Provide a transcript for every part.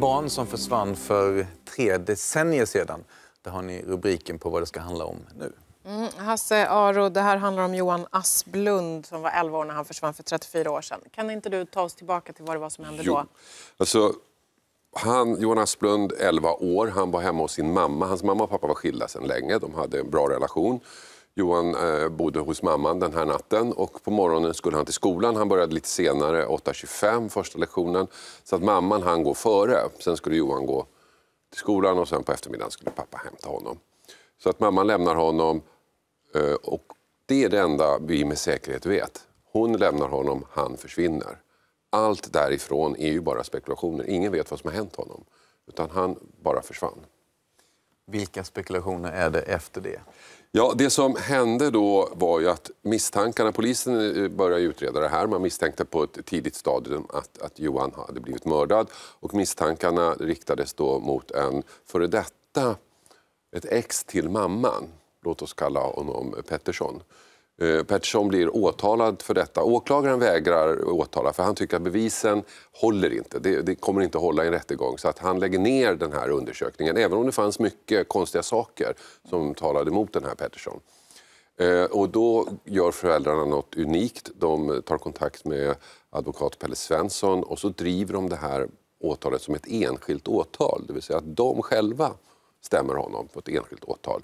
barn som försvann för tre decennier sedan. Det har ni rubriken på vad det ska handla om nu. Mm, Hasse Aro, det här handlar om Johan Asplund som var 11 år när han försvann för 34 år sedan. Kan inte du ta oss tillbaka till vad det var som hände jo. då? Alltså, han, Johan Asplund, 11 år, han var hemma hos sin mamma. Hans mamma och pappa var skilda sedan länge, de hade en bra relation. Johan eh, bodde hos mamman den här natten och på morgonen skulle han till skolan. Han började lite senare, 8.25 första lektionen. Så att mamman han gå före. Sen skulle Johan gå till skolan och sen på eftermiddagen skulle pappa hämta honom. Så att mamman lämnar honom eh, och det är det enda vi med säkerhet vet. Hon lämnar honom, han försvinner. Allt därifrån är ju bara spekulationer. Ingen vet vad som har hänt honom. Utan han bara försvann. Vilka spekulationer är det efter det? Ja, det som hände då var ju att misstankarna, polisen eh, började utreda det här, man misstänkte på ett tidigt stadium att, att Johan hade blivit mördad och misstankarna riktades då mot en före detta, ett ex till mamman, låt oss kalla honom Pettersson Eh, Pettersson blir åtalad för detta. Åklagaren vägrar åtala för han tycker att bevisen håller inte. Det, det, kommer inte hålla i en rättegång. Så att han lägger ner den här undersökningen, även om det fanns mycket konstiga saker som talade emot den här Pettersson. Eh, och då gör föräldrarna något unikt. De tar kontakt med advokat Pelle Svensson och så driver de det här åtalet som ett enskilt åtal. Det vill säga att de själva stämmer honom på ett enskilt åtal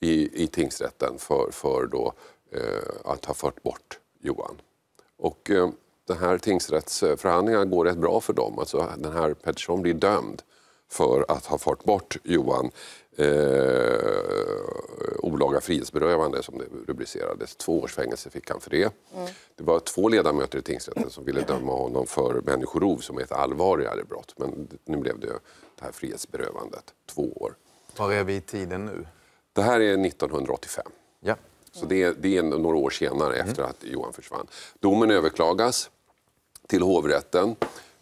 i, i tingsrätten för, för då Eh, att ha fört bort Johan. Och eh, den här tingsrättsförhandlingarna går rätt bra för dem. Alltså, den här Pettersson blir dömd för att ha fört bort Johan. Eh, olaga frihetsberövande som det rubricerades. Två års fängelse fick han för det. Mm. Det var två ledamöter i tingsrätten som ville döma honom för människorov som är ett allvarligare brott. Men nu blev det det här frihetsberövandet, två år. Var är vi i tiden nu? Det här är 1985. Ja. Så det, det är några år senare mm. efter att Johan försvann. Domen överklagas till hovrätten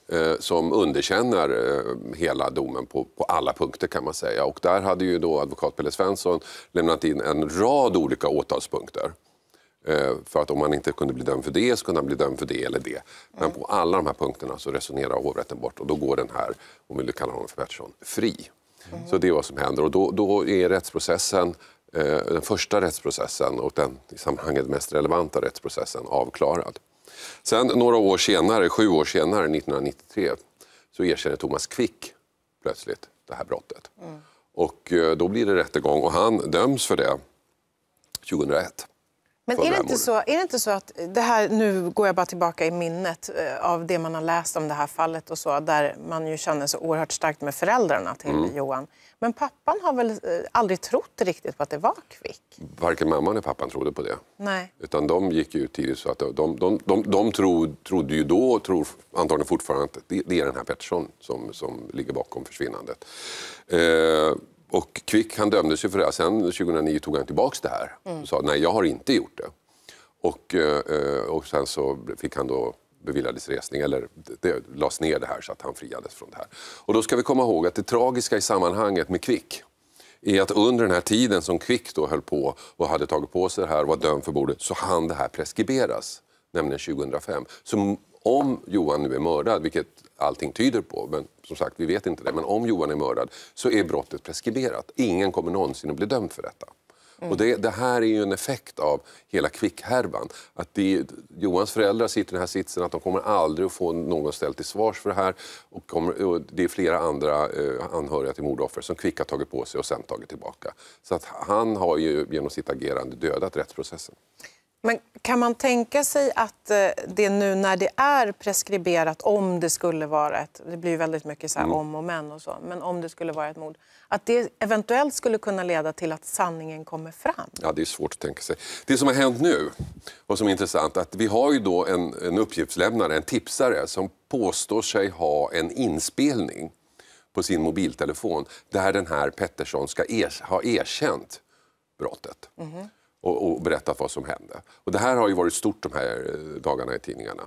eh, som underkänner eh, hela domen på, på, alla punkter kan man säga. Och där hade ju då advokat Pelle Svensson lämnat in en rad olika åtalspunkter. Eh, för att om han inte kunde bli dömd för det så kunde han bli dömd för det eller det. Men på alla de här punkterna så resonerar hovrätten bort och då går den här, om vi kallar honom för Pettersson, fri. Mm. Så det är vad som händer och då, då är rättsprocessen Eh, den första rättsprocessen och den i sammanhanget mest relevanta rättsprocessen avklarad. Sen några år senare, sju år senare, 1993, så erkänner Thomas Quick plötsligt det här brottet. Mm. Och eh, då blir det rättegång och han döms för det 2001. Men är det, inte så, är det inte så att, det här, nu går jag bara tillbaka i minnet eh, av det man har läst om det här fallet och så, där man ju känner så oerhört starkt med föräldrarna till mm. Johan. Men pappan har väl eh, aldrig trott riktigt på att det var Kvick? Varken mamman eller pappan trodde på det. Nej. Utan de gick ut tidigt så att de, de, de, de, de trod, trodde ju då och tror antagligen fortfarande att det, det, är den här Pettersson som, som ligger bakom försvinnandet. Eh, och Quick han dömdes ju för det Sen 2009 tog han tillbaka det här och mm. sa nej, jag har inte gjort det. Och, eh, och sen så fick han då beviljades resning, eller det lades ner det här så att han friades från det här. Och då ska vi komma ihåg att det tragiska i sammanhanget med Quick är att under den här tiden som Quick då höll på och hade tagit på sig det här och var dömd för bordet så hann det här preskriberas, nämligen 2005. Så om Johan nu är mördad, vilket allting tyder på, men som sagt, vi vet inte det, men om Johan är mördad så är brottet preskriberat. Ingen kommer någonsin att bli dömd för detta. Mm. Och det, det, här är ju en effekt av hela kvickhärvan. Att det, Johans föräldrar sitter i den här sitsen att de kommer aldrig att få någon ställd till svars för det här. Och, kommer, och det är flera andra eh, anhöriga till mordoffer som Quick har tagit på sig och sen tagit tillbaka. Så att han har ju genom sitt agerande dödat rättsprocessen. Men kan man tänka sig att eh, det nu när det är preskriberat, om det skulle vara ett, det blir väldigt mycket så mm. om och men och så, men om det skulle vara ett mord, att det eventuellt skulle kunna leda till att sanningen kommer fram? Ja, det är svårt att tänka sig. Det som har hänt nu och som är intressant, att vi har ju då en, en uppgiftslämnare, en tipsare, som påstår sig ha en inspelning på sin mobiltelefon där den här Pettersson ska er, ha erkänt brottet. Mm och, och berättat vad som hände. Och det här har ju varit stort de här eh, dagarna i tidningarna.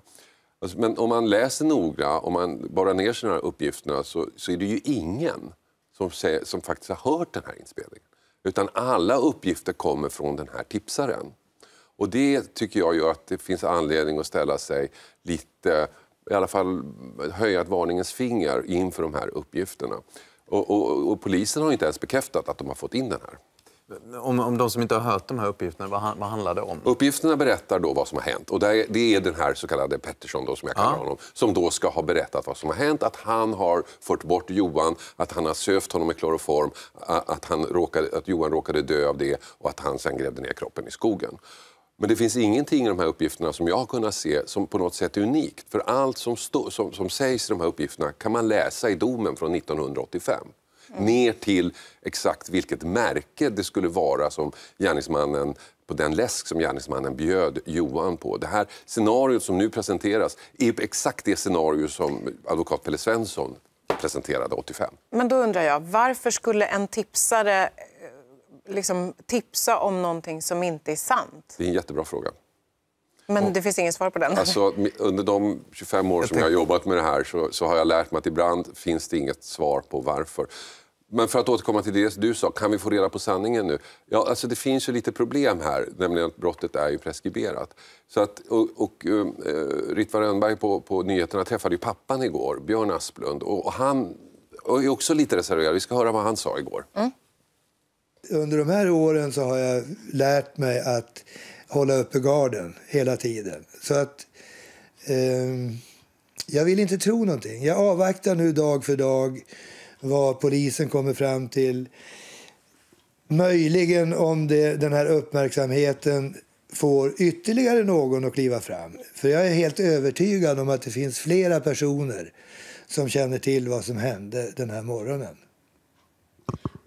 Alltså, men om man läser noga, om man borrar ner sig uppgifterna så, så är det ju ingen som, säger, som faktiskt har hört den här inspelningen. Utan alla uppgifter kommer från den här tipsaren. Och det tycker jag gör att det finns anledning att ställa sig lite, i alla fall höja ett varningens finger inför de här uppgifterna. Och, och, och polisen har inte ens bekräftat att de har fått in den här. Om, om de som inte har hört de här uppgifterna, vad, vad handlar det om? Uppgifterna berättar då vad som har hänt. Och det är den här så kallade Pettersson då, som jag kallar ja. honom, som då ska ha berättat vad som har hänt. Att han har fört bort Johan, att han har sövt honom med kloroform, att, han råkade, att Johan råkade dö av det och att han sen grävde ner kroppen i skogen. Men det finns ingenting i de här uppgifterna som jag har kunnat se som på något sätt är unikt. För allt som, stå, som, som sägs i de här uppgifterna kan man läsa i domen från 1985 mm. ner till exakt vilket märke det skulle vara som gärningsmannen på den läsk som gärningsmannen bjöd Johan på. Det här scenariot som nu presenteras är exakt det scenario som advokat Pelle Svensson presenterade 85. Men då undrar jag, varför skulle en tipsare eh, liksom tipsa om någonting som inte är sant? Det är en jättebra fråga. Men och, det finns inget svar på den? Alltså, under de 25 år jag som jag har jobbat med det här så, så har jag lärt mig att ibland finns det inget svar på varför. Men för att återkomma till det du sa, kan vi få reda på sanningen nu? Ja, alltså det finns ju lite problem här, nämligen att brottet är ju preskriberat. Så att, och, och uh, Ritva Rönnberg på, på nyheterna träffade ju pappan igår, Björn Asplund, och, och han och är också lite reserverad. Vi ska höra vad han sa igår. Mm. Under de här åren så har jag lärt mig att hålla uppe garden hela tiden. Så att eh, jag vill inte tro någonting. Jag avvaktar nu dag för dag vad polisen kommer fram till. Möjligen om det, den här uppmärksamheten får ytterligare någon att kliva fram. För jag är helt övertygad om att det finns flera personer som känner till vad som hände den här morgonen.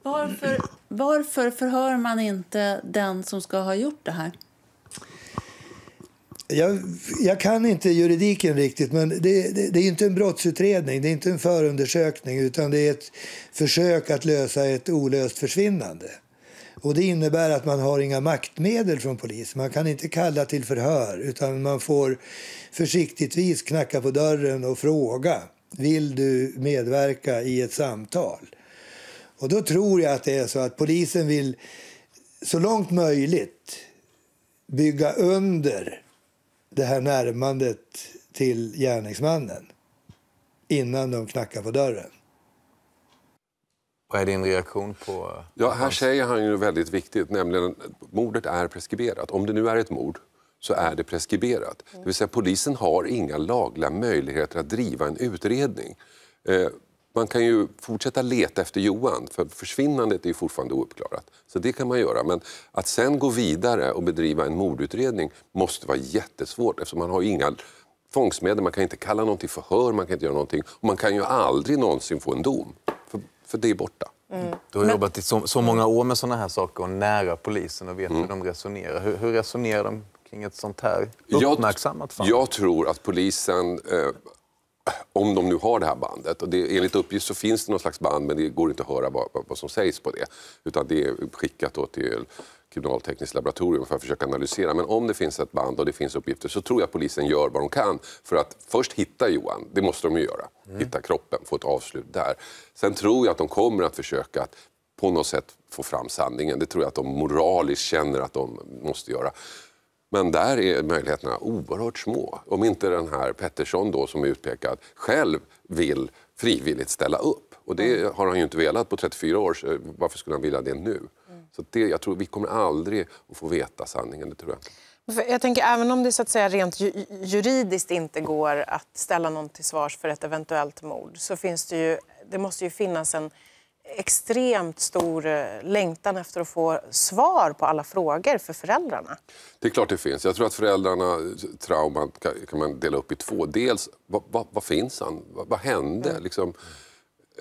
Varför, varför förhör man inte den som ska ha gjort det här? Jag, jag, kan inte juridiken riktigt, men det, det, det, är inte en brottsutredning, det är inte en förundersökning, utan det är ett försök att lösa ett olöst försvinnande. Och det innebär att man har inga maktmedel från polisen. Man kan inte kalla till förhör, utan man får försiktigtvis knacka på dörren och fråga. Vill du medverka i ett samtal? Och då tror jag att det är så att polisen vill så långt möjligt bygga under det här närmandet till gärningsmannen innan de knackar på dörren. Vad är din reaktion på... Eh, ja, här säger han ju väldigt viktigt, nämligen mordet är preskriberat. Om det nu är ett mord så är det preskriberat. Det vill säga polisen har inga lagliga möjligheter att driva en utredning. Eh, man kan ju fortsätta leta efter Johan, för försvinnandet är fortfarande ouppklarat. Så det kan man göra. Men att sen gå vidare och bedriva en mordutredning måste vara jättesvårt eftersom man har inga tvångsmedel, man kan inte kalla någon till förhör, man kan inte göra någonting. Och man kan ju aldrig någonsin få en dom, för, för det är borta. Mm. Du har jobbat i så, så, många år med såna här saker och nära polisen och vet mm. hur de resonerar. Hur, hur, resonerar de kring ett sånt här uppmärksammat fall? Jag, jag tror att polisen eh, om de nu har det här bandet, och det, enligt uppgift så finns det någon slags band men det går inte att höra vad, vad som sägs på det. Utan det är skickat till kriminaltekniskt laboratorium för att försöka analysera. Men om det finns ett band och det finns uppgifter så tror jag att polisen gör vad de kan för att först hitta Johan, det måste de ju göra. Mm. Hitta kroppen, få ett avslut där. Sen tror jag att de kommer att försöka att på något sätt få fram sanningen. Det tror jag att de moraliskt känner att de måste göra. Men där är möjligheterna oerhört små. Om inte den här Pettersson då, som är utpekad själv vill frivilligt ställa upp. Och det mm. har han ju inte velat på 34 år, varför skulle han vilja det nu? Mm. Så det, jag tror, vi kommer aldrig att få veta sanningen, det tror jag Jag tänker, även om det så att säga, rent juridiskt inte går att ställa någon till svars för ett eventuellt mord så finns det ju, det måste ju finnas en extremt stor eh, längtan efter att få svar på alla frågor för föräldrarna. Det är klart det finns. Jag tror att föräldrarna trauman kan man dela upp i två. Dels, vad, vad, vad finns han? Vad, vad hände? Mm. Liksom,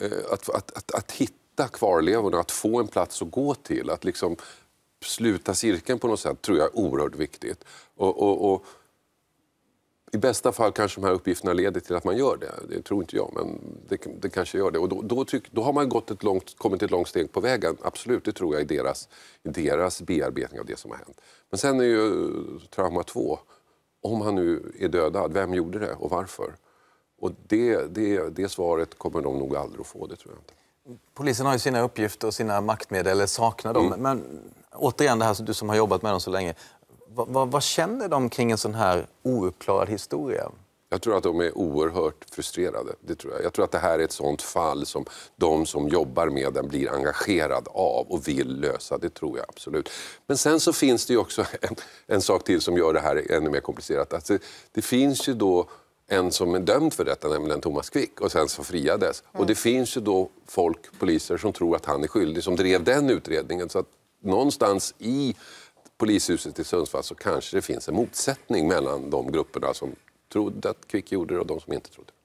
eh, att, att, att, att, hitta kvarlevorna, att få en plats att gå till, att liksom sluta cirkeln på något sätt tror jag är oerhört viktigt. och, och, och i bästa fall kanske de här uppgifterna leder till att man gör det. Det tror inte jag, men det, det kanske gör det. Och då, då, tyck, då har man gått ett långt, kommit ett långt steg på vägen, absolut, det tror jag, i deras, i deras bearbetning av det som har hänt. Men sen är ju trauma två, om han nu är dödad, vem gjorde det och varför? Och det, det, det svaret kommer de nog aldrig att få, det tror jag inte. Polisen har ju sina uppgifter och sina maktmedel, eller saknar dem. Mm. Men återigen, det här du som har jobbat med dem så länge. Vad, vad, känner de kring en sån här ouppklarad historia? Jag tror att de är oerhört frustrerade. Det tror jag. jag tror att det här är ett sånt fall som de som jobbar med den blir engagerade av och vill lösa. Det tror jag absolut. Men sen så finns det också en, en sak till som gör det här ännu mer komplicerat. Alltså, det finns ju då en som är dömd för detta, nämligen Thomas Quick, och sen så friades. Mm. Och det finns ju då folk, poliser, som tror att han är skyldig, som drev den utredningen. Så att någonstans i polishuset i Sundsvall så kanske det finns en motsättning mellan de grupperna som trodde att Quick gjorde det och de som inte trodde